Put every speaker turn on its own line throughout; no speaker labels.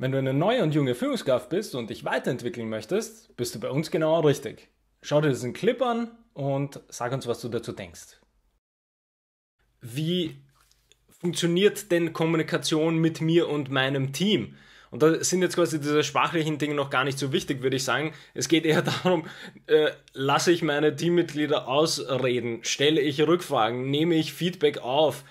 Wenn du eine neue und junge Führungskraft bist und dich weiterentwickeln möchtest, bist du bei uns genau richtig. Schau dir diesen Clip an und sag uns, was du dazu denkst. Wie funktioniert denn Kommunikation mit mir und meinem Team? Und da sind jetzt quasi diese sprachlichen Dinge noch gar nicht so wichtig, würde ich sagen. Es geht eher darum, äh, lasse ich meine Teammitglieder ausreden, stelle ich Rückfragen, nehme ich Feedback auf,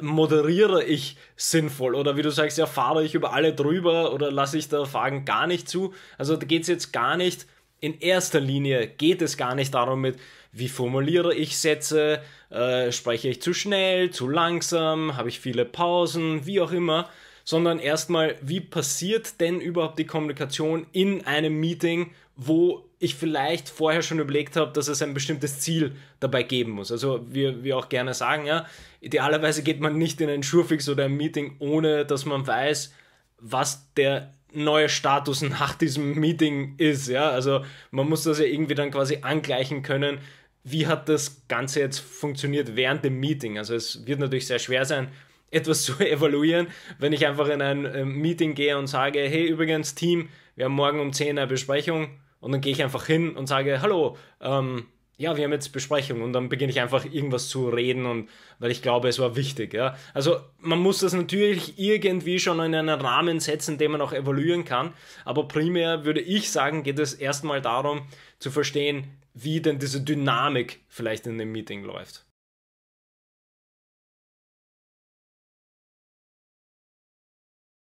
moderiere ich sinnvoll oder wie du sagst, ja, fahre ich über alle drüber oder lasse ich da Fragen gar nicht zu. Also da geht es jetzt gar nicht, in erster Linie geht es gar nicht darum mit, wie formuliere ich Sätze, äh, spreche ich zu schnell, zu langsam, habe ich viele Pausen, wie auch immer, sondern erstmal, wie passiert denn überhaupt die Kommunikation in einem Meeting, wo ich vielleicht vorher schon überlegt habe, dass es ein bestimmtes Ziel dabei geben muss. Also wir, wir auch gerne sagen, ja, idealerweise geht man nicht in ein Schurfix oder ein Meeting, ohne dass man weiß, was der neue Status nach diesem Meeting ist. Ja, also man muss das ja irgendwie dann quasi angleichen können. Wie hat das Ganze jetzt funktioniert während dem Meeting? Also es wird natürlich sehr schwer sein, etwas zu evaluieren, wenn ich einfach in ein äh, Meeting gehe und sage, hey übrigens Team, wir haben morgen um 10 eine Besprechung und dann gehe ich einfach hin und sage, hallo, ähm, ja, wir haben jetzt Besprechung und dann beginne ich einfach irgendwas zu reden und weil ich glaube, es war wichtig, ja. Also man muss das natürlich irgendwie schon in einen Rahmen setzen, den man auch evaluieren kann, aber primär würde ich sagen, geht es erstmal darum zu verstehen, wie denn diese Dynamik vielleicht in dem Meeting läuft.